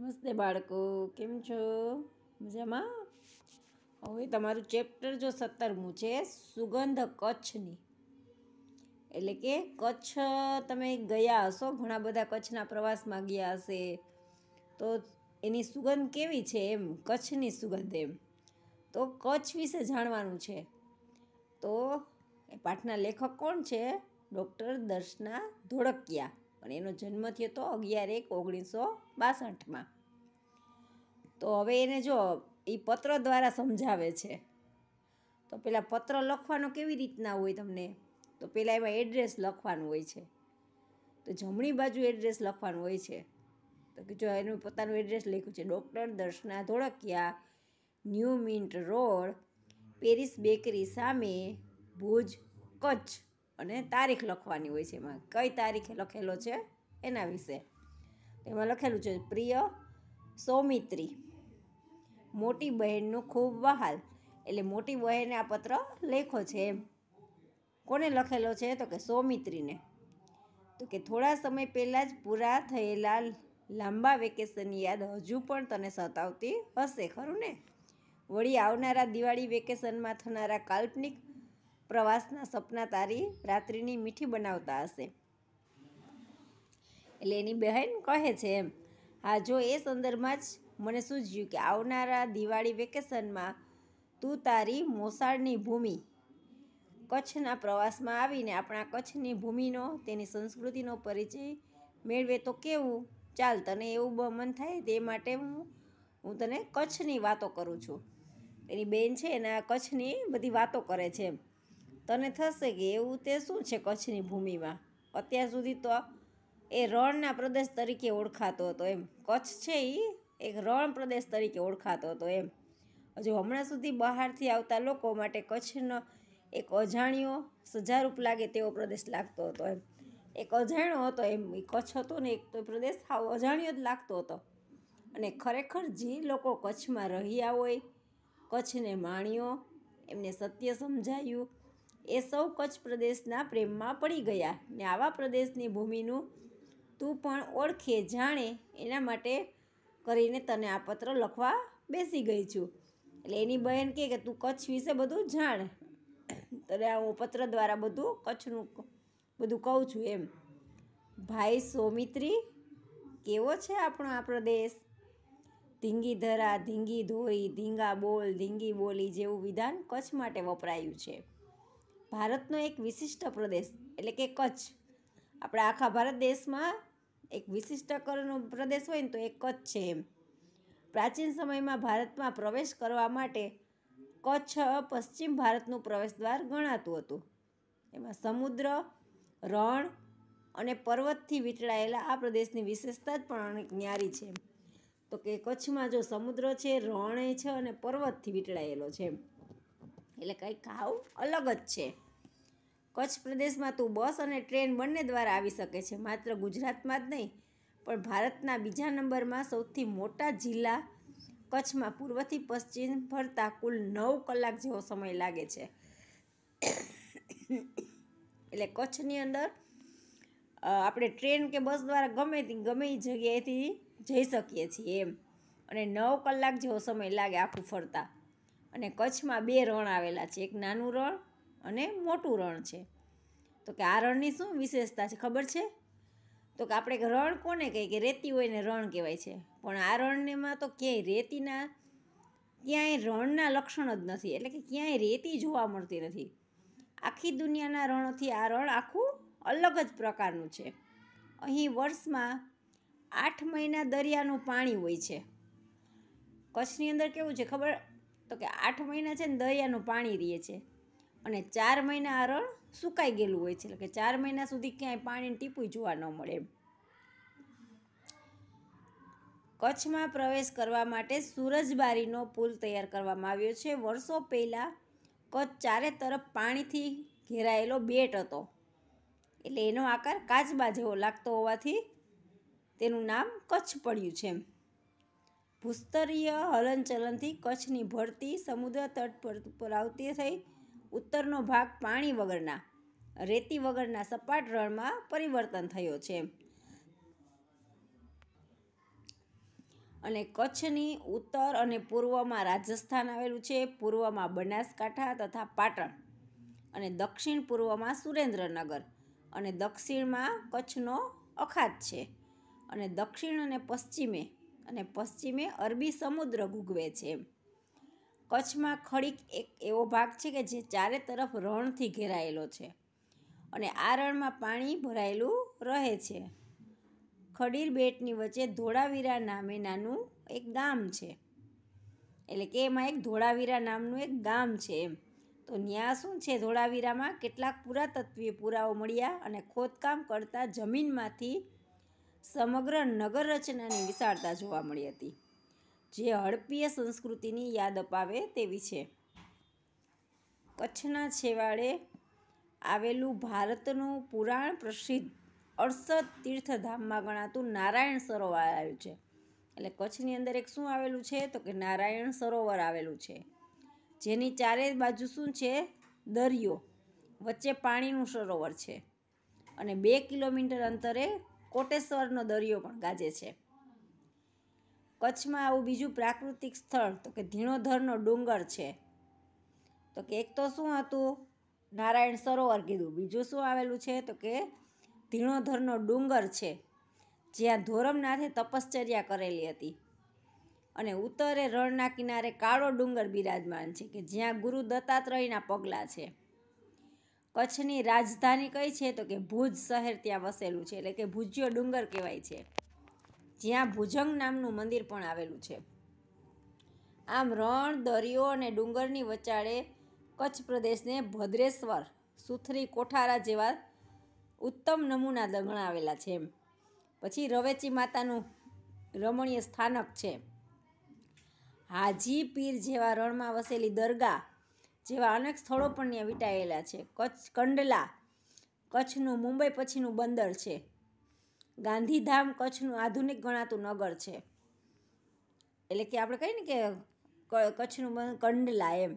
નમસ્તે બાળકો કેમ છો મજામાં હવે તમારું ચેપ્ટર જો સત્તરમું છે સુગંધ કચ્છની એટલે કે કચ્છ તમે ગયા હશો ઘણા બધા કચ્છના પ્રવાસમાં ગયા હશે તો એની સુગંધ કેવી છે એમ કચ્છની સુગંધ એમ તો કચ્છ વિશે જાણવાનું છે તો એ પાઠના લેખક કોણ છે ડૉક્ટર દર્શના ધોળકિયા પણ એનો જન્મ થયો તો અગિયાર એક ઓગણીસો બાસઠમાં તો હવે એને જો એ પત્ર દ્વારા સમજાવે છે તો પહેલાં પત્ર લખવાનો કેવી રીતના હોય તમને તો પહેલાં એમાં એડ્રેસ લખવાનું હોય છે તો જમણી બાજુ એડ્રેસ લખવાનું હોય છે તો કે જો એનું પોતાનું એડ્રેસ લખ્યું છે doctor Darshana Dholakia new mint road Paris bakery સામે ભુજ કચ્છ અને તારીખ લખવાની હોય છે એમાં કઈ તારીખે લખેલો છે એના વિશે એમાં લખેલું છે પ્રિય સૌમિત્રી મોટી બહેનનું ખૂબ વહાલ એટલે મોટી બહેને આ પત્ર લેખો છે એમ કોને લખેલો છે તો કે સૌમિત્રીને તો કે થોડા સમય પહેલાં જ પૂરા થયેલા લાંબા વેકેશનની યાદ હજુ પણ તને સતાવતી હશે ખરું ને વળી આવનારા દિવાળી વેકેશનમાં થનારા કાલ્પનિક પ્રવાસના સપના તારી રાત્રિની મીઠી બનાવતા હશે એટલે એની બહેન કહે છે એમ હા જો એ સંદર્ભમાં જ મને સૂઝ્યું કે આવનારા દિવાળી વેકેશનમાં તું તારી મોસાળની ભૂમિ કચ્છના પ્રવાસમાં આવીને આપણા કચ્છની ભૂમિનો તેની સંસ્કૃતિનો પરિચય મેળવે તો કેવું ચાલ તને એવું મન થાય તે માટે હું હું તને કચ્છની વાતો કરું છું એની બેન છે એના કચ્છની બધી વાતો કરે છે એમ તને થશે કે એવું તે શું છે કચ્છની ભૂમિમાં અત્યાર સુધી તો એ રણના પ્રદેશ તરીકે ઓળખાતો હતો એમ કચ્છ છે એ એક રણ પ્રદેશ તરીકે ઓળખાતો હતો એમ હજુ હમણાં સુધી બહારથી આવતા લોકો માટે કચ્છનો એક અજાણ્યો સજારૂપ લાગે તેવો પ્રદેશ લાગતો હતો એમ એક અજાણ્યો હતો એમ એ કચ્છ હતો ને એક તો પ્રદેશ આવો અજાણ્યો જ લાગતો હતો અને ખરેખર જે લોકો કચ્છમાં રહ્યા હોય કચ્છને માણ્યો એમને સત્ય સમજાયું એ સૌ કચ્છ પ્રદેશના પ્રેમમાં પડી ગયા ને આવા પ્રદેશની ભૂમિનું તું પણ ઓળખે જાણે એના માટે કરીને તને આ પત્ર લખવા બેસી ગઈ છું એટલે એની બહેન કહે કે તું કચ્છ વિશે બધું જાણ તને હું પત્ર દ્વારા બધું કચ્છનું બધું કહું છું એમ ભાઈ સૌમિત્રી કેવો છે આપણો આ પ્રદેશ ધીંગી ધરા ધીંગી ધોરી ધીંગા બોલ ધીંગી બોલી જેવું વિધાન કચ્છ માટે વપરાયું છે ભારતનો એક વિશિષ્ટ પ્રદેશ એટલે કે કચ્છ આપણા આખા ભારત દેશમાં એક વિશિષ્ટ કરનો પ્રદેશ હોય ને તો એ કચ્છ છે એમ પ્રાચીન સમયમાં ભારતમાં પ્રવેશ કરવા માટે કચ્છ પશ્ચિમ ભારતનું પ્રવેશદ્વાર ગણાતું હતું એમાં સમુદ્ર રણ અને પર્વતથી વીંટળાયેલા આ પ્રદેશની વિશેષતા જ પણ ન્યારી છે તો કે કચ્છમાં જો સમુદ્ર છે રણે છે અને પર્વતથી વીંટળાયેલો છે એમ એટલે કંઈક ખાવ અલગ જ છે કચ્છ પ્રદેશમાં તો બસ અને ટ્રેન બંને દ્વારા આવી શકે છે માત્ર ગુજરાતમાં જ નહીં પણ ભારતના બીજા નંબરમાં સૌથી મોટા જિલ્લા કચ્છમાં પૂર્વથી પશ્ચિમ ફરતા કુલ નવ કલાક જેવો સમય લાગે છે એટલે કચ્છની અંદર આપણે ટ્રેન કે બસ દ્વારા ગમે તે ગમે એ જગ્યાએથી જઈ શકીએ છીએ એમ અને નવ કલાક જેવો સમય લાગે આખું ફરતા અને કચ્છમાં બે રણ આવેલા છે એક નાનું રણ અને મોટું રણ છે તો કે આ રણની શું વિશેષતા છે ખબર છે તો કે આપણે રણ કોને કહીએ કે રેતી હોય ને રણ કહેવાય છે પણ આ રણનેમાં તો ક્યાંય રેતીના ક્યાંય રણના લક્ષણ જ નથી એટલે કે ક્યાંય રેતી જોવા મળતી નથી આખી દુનિયાના રણોથી આ રણ આખું અલગ જ પ્રકારનું છે અહીં વર્ષમાં આઠ મહિના દરિયાનું પાણી હોય છે કચ્છની અંદર કેવું છે ખબર તો કે આઠ મહિના છે ને દરિયાનું પાણી રહે છે અને ચાર મહિના આ રણ સુકાઈ ગયેલું હોય છે એટલે કે ચાર મહિના સુધી ક્યાંય પાણીને ટીપું જોવા ન મળે એમ કચ્છમાં પ્રવેશ કરવા માટે સૂરજબારીનો પુલ તૈયાર કરવામાં આવ્યો છે વર્ષો પહેલાં કચ્છ ચારે તરફ પાણીથી ઘેરાયેલો બેટ હતો એટલે એનો આકાર કાચબા જેવો લાગતો હોવાથી તેનું નામ કચ્છ પડ્યું છે એમ ભૂસ્તરીય હલનચલનથી કચ્છની ભરતી સમુદ્ર તટ પર પરાવતી થઈ ઉત્તરનો ભાગ પાણી વગરના રેતી વગરના સપાટ રણમાં પરિવર્તન થયો છે અને કચ્છની ઉત્તર અને પૂર્વમાં રાજસ્થાન આવેલું છે પૂર્વમાં બનાસકાંઠા તથા પાટણ અને દક્ષિણ પૂર્વમાં સુરેન્દ્રનગર અને દક્ષિણમાં કચ્છનો અખાત છે અને દક્ષિણ અને પશ્ચિમે અને પશ્ચિમે અરબી સમુદ્ર ભૂગવે છે કચ્છમાં ખડીક એક એવો ભાગ છે કે જે ચારે તરફ રણથી ઘેરાયેલો છે અને આ રણમાં પાણી ભરાયેલું રહે છે ખડીર બેટની વચ્ચે ધોળાવીરા નામે નાનું એક ગામ છે એટલે કે એમાં એક ધોળાવીરા નામનું એક ગામ છે એમ તો ત્યાં શું છે ધોળાવીરામાં કેટલાક પુરાતત્વીય પુરાવો મળ્યા અને ખોદકામ કરતાં જમીનમાંથી સમગ્ર નગર રચનાની વિશાળતા જોવા મળી હતી જે હડપીય સંસ્કૃતિની યાદ અપાવે તેવી છે કચ્છના છેવાડે આવેલું ભારતનું પુરાણ પ્રસિદ્ધ અડસઠ તીર્થધામમાં ગણાતું નારાયણ સરોવર આવ્યું છે એટલે કચ્છની અંદર એક શું આવેલું છે તો કે નારાયણ સરોવર આવેલું છે જેની ચારે બાજુ શું છે દરિયો વચ્ચે પાણીનું સરોવર છે અને બે કિલોમીટર અંતરે કોટેશ્વરનો દરિયો પણ ગાજે છે કચ્છમાં આવું બીજું પ્રાકૃતિક સ્થળ તો કે ધીણોધરનો ડુંગર છે તો કે એક તો શું હતું નારાયણ સરોવર કીધું બીજું શું આવેલું છે તો કે ધીણોધરનો ડુંગર છે જ્યાં ધોરમનાથે તપશ્ચર્યા કરેલી હતી અને ઉત્તરે રણના કિનારે કાળો ડુંગર બિરાજમાન છે કે જ્યાં ગુરુ દત્તાત્રયના પગલાં છે કચ્છની રાજધાની કઈ છે તો કે ભુજ શહેર ત્યાં વસેલું છે એટલે કે ભુજ્યો ડુંગર કહેવાય છે જ્યાં ભુજંગ નામનું મંદિર પણ આવેલું છે આમ રણ દરિયો અને ડુંગરની વચાળે કચ્છ પ્રદેશને ભદ્રેશ્વર સુથરી કોઠારા જેવા ઉત્તમ નમૂના આવેલા છે એમ પછી રવેચી માતાનું રમણીય સ્થાનક છે હાજી પીર જેવા રણમાં વસેલી દરગાહ જેવા અનેક સ્થળો પણ ત્યાં વીંટાયેલા છે કચ્છ કંડલા કચ્છનું મુંબઈ પછીનું બંદર છે ગાંધીધામ કચ્છનું આધુનિક ગણાતું નગર છે એટલે કે આપણે કહીએ ને કે કચ્છનું કંડલા એમ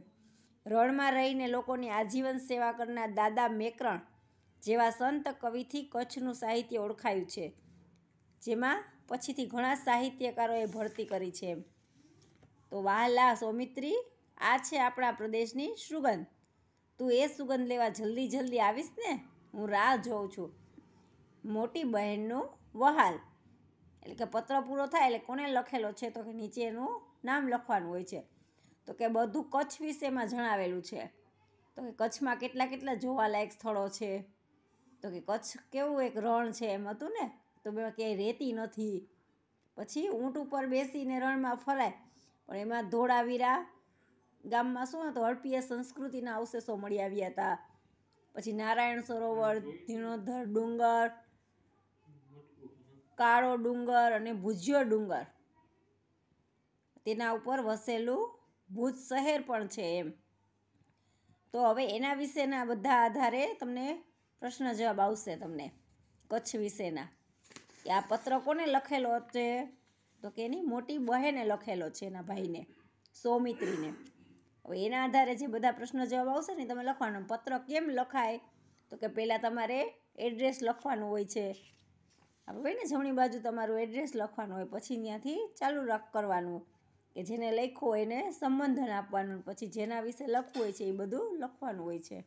રણમાં રહીને લોકોની આજીવન સેવા કરનાર દાદા મેકરણ જેવા સંત કવિથી કચ્છનું સાહિત્ય ઓળખાયું છે જેમાં પછીથી ઘણા સાહિત્યકારોએ ભરતી કરી છે એમ તો વાહલા સૌમિત્રી આ છે આપણા પ્રદેશની સુગંધ તું એ સુગંધ લેવા જલ્દી જલ્દી આવીશ ને હું રાહ જોઉં છું મોટી બહેનનું વહાલ એટલે કે પત્ર પૂરો થાય એટલે કોને લખેલો છે તો કે નીચેનું નામ લખવાનું હોય છે તો કે બધું કચ્છ વિશેમાં જણાવેલું છે તો કે કચ્છમાં કેટલા કેટલા જોવાલાયક સ્થળો છે તો કે કચ્છ કેવું એક રણ છે એમ હતું ને તો બે ક્યાંય રહેતી નથી પછી ઊંટ ઉપર બેસીને રણમાં ફરાય પણ એમાં ધોળાવીરા ગામમાં શું હતું હડપીય સંસ્કૃતિના અવશેષો મળી આવ્યા હતા પછી નારાયણ સરોવર ધીણોધર ડુંગર કાળો ડુંગર અને ભુજ્યો ડુંગર તેના ઉપર વસેલું ભુજ શહેર પણ છે એમ તો હવે એના વિશેના બધા આધારે તમને પ્રશ્ન જવાબ આવશે તમને કચ્છ વિશેના કે આ પત્ર કોને લખેલો છે તો કે એની મોટી બહેને લખેલો છે એના ભાઈને સૌમિત્રીને હવે એના આધારે જે બધા પ્રશ્નો જવાબ આવશે ને તમે લખવાનો પત્ર કેમ લખાય તો કે પહેલાં તમારે એડ્રેસ લખવાનું હોય છે હવે હોય ને જમણી બાજુ તમારું એડ્રેસ લખવાનું હોય પછી ત્યાંથી ચાલુ રાખ કરવાનું કે જેને લખો એને સંબંધન આપવાનું પછી જેના વિશે લખવું હોય છે એ બધું લખવાનું હોય છે